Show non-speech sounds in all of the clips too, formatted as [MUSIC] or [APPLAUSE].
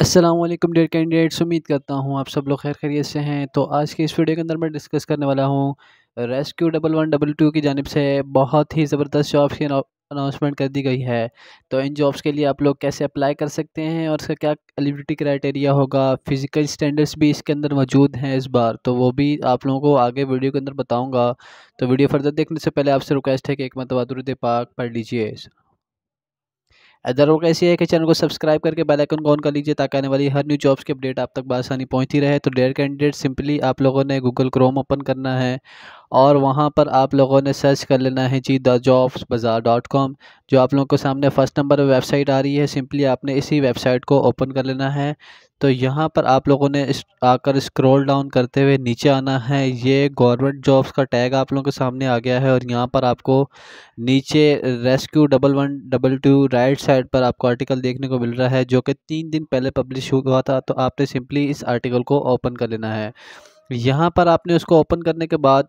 Aslam dare candidates उम्मीद करता हूँ आप सब लोग खैर खैरियत से हैं तो आज के इस वीडियो के अंदर मैं डिस्कस करने वाला हूँ rescue double one double two की जानब से बहुत ही ज़बरदस्त जॉब्स की अनाउंसमेंट कर दी गई है तो इन जॉब्स के लिए आप लोग कैसे अप्लाई कर सकते हैं और इसका क्या एलिजिबिलिटी क्राइटेरिया होगा फिज़िकल स्टैंडर्ड्स भी इसके अंदर मौजूद हैं इस बार तो वो भी आप लोगों को आगे वीडियो के अंदर बताऊँगा तो वीडियो फर्दर देखने से पहले आपसे रिक्वेस्ट है कि एक मतवा पाक पढ़ लीजिए अदर होगा ऐसी है कि चैनल को सब्सक्राइब करके बेल आइकन को ऑन कर लीजिए ताकि आने वाली हर न्यू जॉब्स की अपडेट आप तक बसानी पहुंचती रहे तो डेयर कैंडिडेट सिंपली आप लोगों ने गूगल क्रोम ओपन करना है और वहां पर आप लोगों ने सर्च कर लेना है जी the jobs Bazaar dot com जो आप लोगों के सामने फ़र्स्ट नंबर वेबसाइट आ रही है सिंपली आपने इसी वेबसाइट को ओपन कर लेना है तो यहाँ पर आप लोगों ने इस आकर स्क्रॉल डाउन करते हुए नीचे आना है ये गवर्नमेंट जॉब्स का टैग आप लोगों के सामने आ गया है और यहाँ पर आपको नीचे rescue double one double two right side पर आपको आर्टिकल देखने को मिल रहा है जो कि तीन दिन पहले पब्लिश हुआ था तो आपने सिंपली इस आर्टिकल को ओपन कर लेना है यहाँ पर आपने उसको ओपन करने के बाद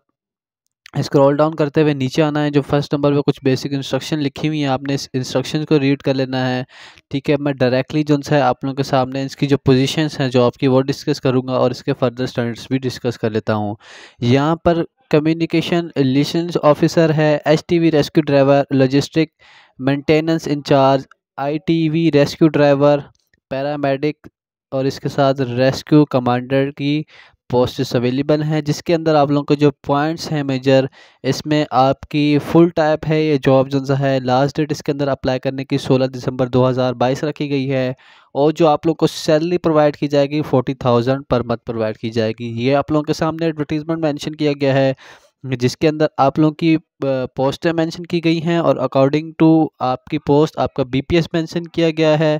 स्क्रॉल डाउन करते हुए नीचे आना है जो फर्स्ट नंबर पे कुछ बेसिक इंस्ट्रक्शन लिखी हुई हैं आपने इस इंस्ट्रक्शन को रीड कर लेना है ठीक है मैं डायरेक्टली जो है आप लोगों के सामने इसकी जो पोजीशंस हैं जो आपकी वो डिस्कस करूँगा और इसके फर्दर स्टैंडर्ड्स भी डिस्कस कर लेता हूँ यहाँ पर कम्युनिकेशन लिशंस ऑफिसर है H rescue driver logistic maintenance incharge I rescue driver paramedic और इसके साथ रेस्क्यू कमांडर की पोस्ट अवेलेबल हैं जिसके अंदर आप लोगों के जो पॉइंट्स हैं मेजर इसमें आपकी फुल टाइप है ये जॉब जो, है लास्ट डेट इसके अंदर अप्लाई करने की 16 दिसंबर 2022 रखी गई है और जो आप लोगों को सैलरी प्रोवाइड की जाएगी forty thousand per month provide की जाएगी ये आप लोगों के सामने एडवर्टीजमेंट मैंशन किया गया है जिसके अंदर आप लोगों की पोस्टें मेंशन की गई हैं और अकॉर्डिंग टू आपकी पोस्ट आपका बीपीएस मेंशन किया गया है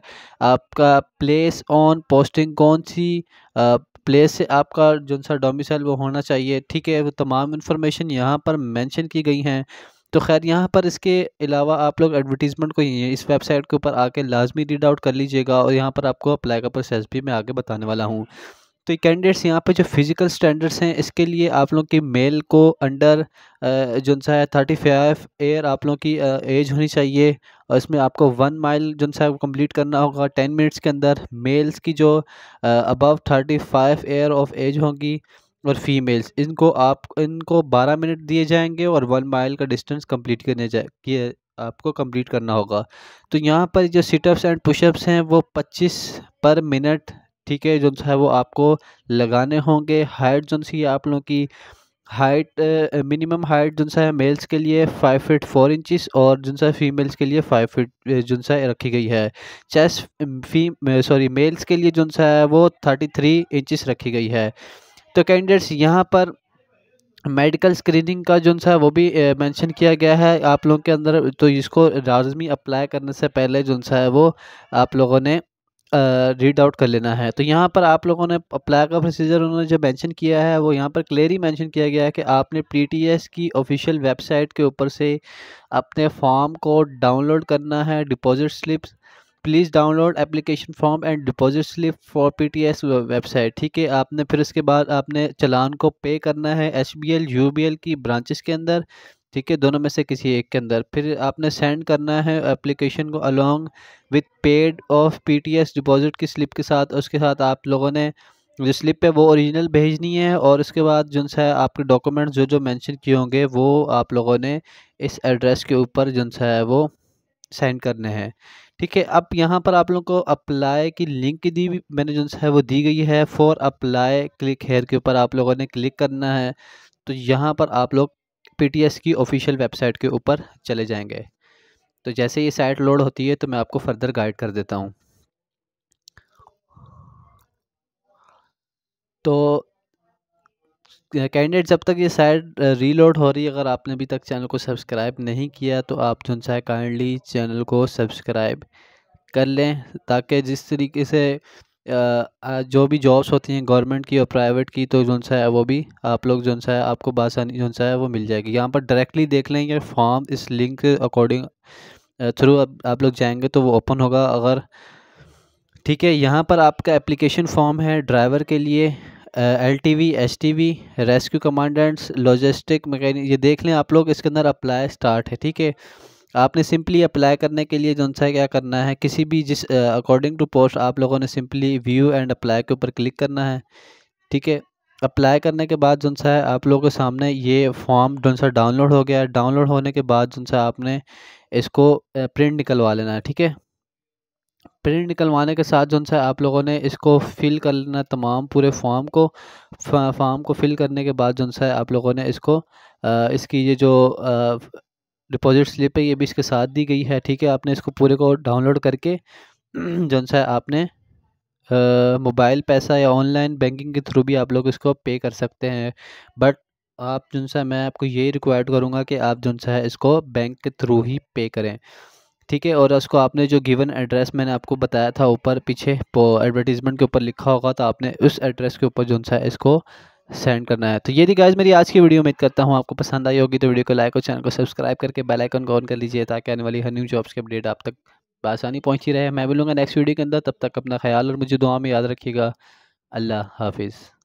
आपका प्लेस ऑन पोस्टिंग कौन सी प्लेस से आपका जो सा डोमिसाइल वो होना चाहिए ठीक है वो तमाम इन्फॉर्मेशन यहाँ पर मेंशन की गई हैं तो खैर यहाँ पर इसके अलावा आप लोग एडवर्टीज़मेंट को इस वेबसाइट के ऊपर आके लाजमी रीड आउट कर लीजिएगा और यहाँ पर आपको अप्लाई का प्रोसेस भी मैं आगे बताने वाला हूँ तो कैंडिडेट्स यहाँ पर जो फिज़िकल स्टैंडर्ड्स हैं इसके लिए आप लोग की मेल को अंडर जो सा है थर्टी फाइव एयर आप लोग की एज होनी चाहिए और इसमें आपको वन माइल जो सा कंप्लीट करना होगा टेन मिनट्स के अंदर मेल्स की जो above thirty five year of age होंगी और फीमेल्स इनको आप इनको बारह मिनट दिए जाएंगे और वन माइल का डिस्टेंस कंप्लीट करने जाए किए आपको कंप्लीट करना होगा तो यहाँ पर जो सिटअप्स एंड पुशअप्स हैं वो पच्चीस पर मिनट ठीक है जो है वो आपको लगाने होंगे हाइट जो सी आप लोगों की हाइट मिनिमम हाइट जो सा है मेल्स के लिए फाइव फिट फोर इंचिस और जो सा फीमेल्स के लिए फाइव फिट uh, जो सा रखी गई है चेस्ट फी सॉरी मेल्स के लिए जो सा है वो थर्टी थ्री इंचिस रखी गई है तो कैंडिडेट्स यहाँ पर मेडिकल स्क्रीनिंग का जो सा वो भी मेंशन uh, किया गया है आप लोगों के अंदर तो इसको लाजमी अप्लाई करने से पहले जो सा है वो आप लोगों ने रीड आउट कर लेना है तो यहाँ पर आप लोगों ने अप्लाई का प्रोसीजर उन्होंने जो मेंशन किया है वो यहाँ पर क्लियरली मेंशन किया गया है कि आपने पी की ऑफिशियल वेबसाइट के ऊपर से अपने फॉर्म को डाउनलोड करना है deposit slips please download application form and deposit slip for PTS website ठीक है आपने फिर इसके बाद आपने चलान को पे करना है एसबीएल यूबीएल की ब्रांचेस के अंदर ठीक है दोनों में से किसी एक के अंदर फिर आपने सेंड करना है एप्लीकेशन को along with paid of PTS deposit की स्लिप के साथ उसके साथ आप लोगों ने जो स्लिप है वो ओरिजिनल भेजनी है और उसके बाद जो है आपके डॉक्यूमेंट जो जो मेंशन किए होंगे वो आप लोगों ने इस एड्रेस के ऊपर जो है वो सेंड करने हैं ठीक है अब यहाँ पर आप लोगों को अप्लाई की लिंक दी मैंने जो है वो दी गई है फॉर अप्लाई क्लिक हेयर के ऊपर आप लोगों ने क्लिक करना है तो यहाँ पर आप लोग पी की ऑफिशियल वेबसाइट के ऊपर चले जाएंगे तो जैसे ये साइट लोड होती है तो मैं आपको फर्दर गाइड कर देता हूँ तो कैंडिडेट जब तक ये साइट रीलोड हो रही है अगर आपने अभी तक चैनल को सब्सक्राइब नहीं किया तो आप जो है काइंडली चैनल को सब्सक्राइब कर लें ताकि जिस तरीके से जो भी जॉब्स होती हैं गवर्नमेंट की और प्राइवेट की तो जो सा है वो भी आप लोग जो सा है आपको बासानी जो सा है वो मिल जाएगी यहाँ पर डायरेक्टली देख लेंगे फॉर्म इस लिंक अकॉर्डिंग थ्रू आप लोग जाएंगे तो वो ओपन होगा अगर ठीक है यहाँ पर आपका एप्लीकेशन फॉर्म है ड्राइवर के लिए L T V S T V rescue commandants logistic mechanic ये देख लें आप लोग इसके अंदर अप्लाई स्टार्ट है ठीक है आपने सिंपली अप्लाई करने के लिए जौन सा क्या करना है किसी भी जिस अकॉर्डिंग टू पोस्ट आप लोगों ने सिंपली व्यू एंड अप्लाई के ऊपर क्लिक करना है ठीक है अप्लाई करने के बाद जो सा है आप लोगों के सामने ये फॉर्म जो सा डाउनलोड हो गया है डाउनलोड होने के बाद जो सा आपने इसको प्रिंट निकलवा लेना है ठीक है प्रिंट निकलवाने के साथ जो सा आप लोगों ने इसको फिल कर लेना तमाम पूरे फॉर्म को फॉर्म को फिल करने के बाद जो सा आप लोगों ने इसको इसकी ये जो डिपॉजिट स्लिप है ये भी इसके साथ दी गई है ठीक है आपने इसको पूरे को डाउनलोड करके [CLEARS THROAT] जो सा आपने मोबाइल पैसा या ऑनलाइन बैंकिंग के थ्रू भी आप लोग इसको पे कर सकते हैं बट आप जो सा मैं आपको यही रिक्वायर्ड करूँगा कि आप जो सा इसको बैंक के थ्रू ही पे करें ठीक है और उसको आपने जो गिवन एड्रेस मैंने आपको बताया था ऊपर पीछे एडवर्टीज़मेंट के ऊपर लिखा होगा तो आपने उस एड्रेस के ऊपर जो सा इसको सेंड करना है तो ये थी गाइज मेरी आज की वीडियो उम्मीद करता हूँ आपको पसंद आई होगी तो वीडियो को लाइक और चैनल को सब्सक्राइब करके बेल आइकन को ऑन कर लीजिए ताकि आने वाली हर न्यू जॉब्स की अपडेट आप तक आसानी पहुँची रहे मैं बोलूँगा नेक्स्ट वीडियो के अंदर तब तक अपना ख्याल और मुझे दुआ में याद रखिएगा अल्लाह हाफिज़